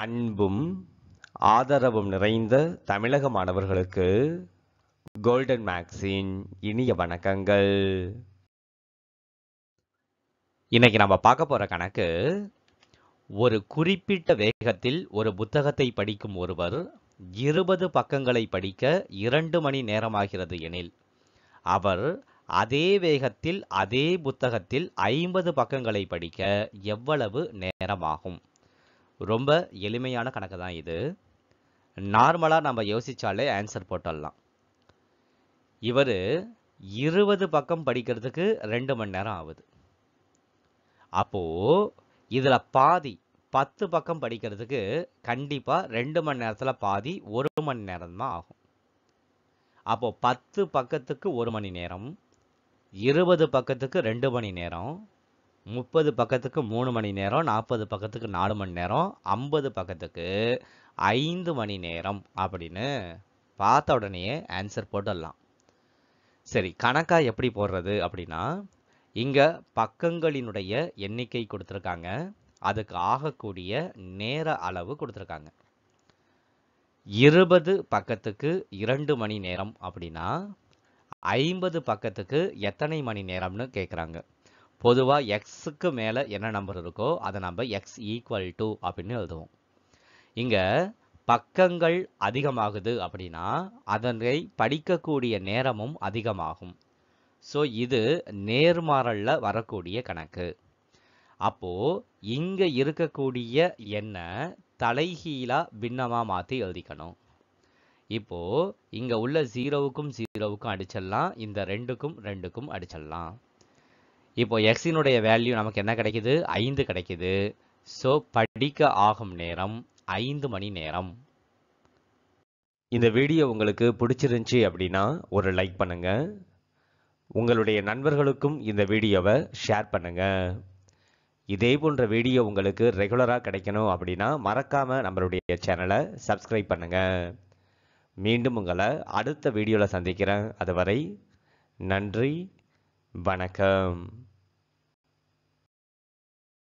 அன்பும் ஆதரவும் நிறைந்த தமிழக மாணவர்களுக்கு கோல்டன் மேக்ஸின் இனிய வணக்கங்கள் இன்னைக்கு நம்ம பார்க்க போகிற கணக்கு ஒரு குறிப்பிட்ட வேகத்தில் ஒரு புத்தகத்தை படிக்கும் ஒருவர் இருபது பக்கங்களை படிக்க இரண்டு மணி நேரமாகிறது எனில் அவர் அதே வேகத்தில் அதே புத்தகத்தில் ஐம்பது பக்கங்களை படிக்க எவ்வளவு நேரமாகும் ரொம்ப எளிமையான கணக்கு தான் இது நார்மலாக நம்ம யோசித்தாலே ஆன்சர் போட்டுடலாம் இவர் இருபது பக்கம் படிக்கிறதுக்கு ரெண்டு மணி நேரம் ஆகுது அப்போது இதில் பாதி பத்து பக்கம் படிக்கிறதுக்கு கண்டிப்பாக ரெண்டு மணி நேரத்தில் பாதி ஒரு மணி நேரம் தான் ஆகும் அப்போது பத்து பக்கத்துக்கு ஒரு மணி நேரம் இருபது பக்கத்துக்கு ரெண்டு மணி நேரம் முப்பது பக்கத்துக்கு மூணு மணி நேரம் நாற்பது பக்கத்துக்கு நாலு மணி நேரம் ஐம்பது பக்கத்துக்கு ஐந்து மணி நேரம் அப்படின்னு பார்த்த உடனேயே ஆன்சர் போட்டுடலாம் சரி கணக்காக எப்படி போடுறது அப்படின்னா இங்கே பக்கங்களினுடைய எண்ணிக்கை கொடுத்துருக்காங்க அதுக்கு ஆகக்கூடிய நேர அளவு கொடுத்துருக்காங்க இருபது பக்கத்துக்கு இரண்டு மணி நேரம் அப்படின்னா ஐம்பது பக்கத்துக்கு எத்தனை மணி நேரம்னு கேட்குறாங்க பொதுவாக எக்ஸுக்கு மேலே என்ன நம்பர் இருக்கோ அதை நம்ம எக்ஸ் ஈக்குவல் டு அப்படின்னு எழுதுவோம் இங்கே பக்கங்கள் அதிகமாகுது அப்படின்னா அதனை படிக்கக்கூடிய நேரமும் அதிகமாகும் ஸோ இது நேர்மாறலில் வரக்கூடிய கணக்கு அப்போது இங்கே இருக்கக்கூடிய எண்ணை தலைகீழாக பின்னமாக மாற்றி எழுதிக்கணும் இப்போது இங்கே உள்ள ஜீரோவுக்கும் ஜீரோவுக்கும் அடிச்சிடலாம் இந்த ரெண்டுக்கும் ரெண்டுக்கும் அடிச்சிடலாம் இப்போ எக்ஸினுடைய வேல்யூ நமக்கு என்ன கிடைக்குது ஐந்து கிடைக்குது ஸோ படிக்க ஆகும் நேரம் ஐந்து மணி நேரம் இந்த வீடியோ உங்களுக்கு பிடிச்சிருந்துச்சி அப்படின்னா ஒரு லைக் பண்ணுங்கள் உங்களுடைய நண்பர்களுக்கும் இந்த வீடியோவை ஷேர் பண்ணுங்கள் இதே போன்ற வீடியோ உங்களுக்கு ரெகுலராக கிடைக்கணும் அப்படின்னா மறக்காமல் நம்மளுடைய சேனலை சப்ஸ்கிரைப் பண்ணுங்கள் மீண்டும் உங்களை அடுத்த வீடியோவில் சந்திக்கிறேன் அதுவரை நன்றி வணக்கம்